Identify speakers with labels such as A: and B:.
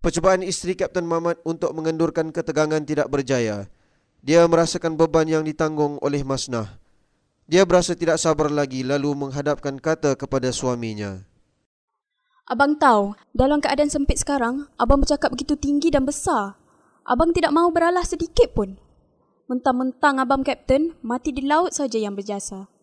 A: Percubaan isteri Kapten Mamat untuk mengendurkan ketegangan tidak berjaya. Dia merasakan beban yang ditanggung oleh Masnah. Dia berasa tidak sabar lagi lalu menghadapkan kata kepada suaminya.
B: Abang tahu, dalam keadaan sempit sekarang, abang bercakap begitu tinggi dan besar. Abang tidak mahu beralah sedikit pun. Mentang-mentang abang kapten, mati di laut saja yang berjasa.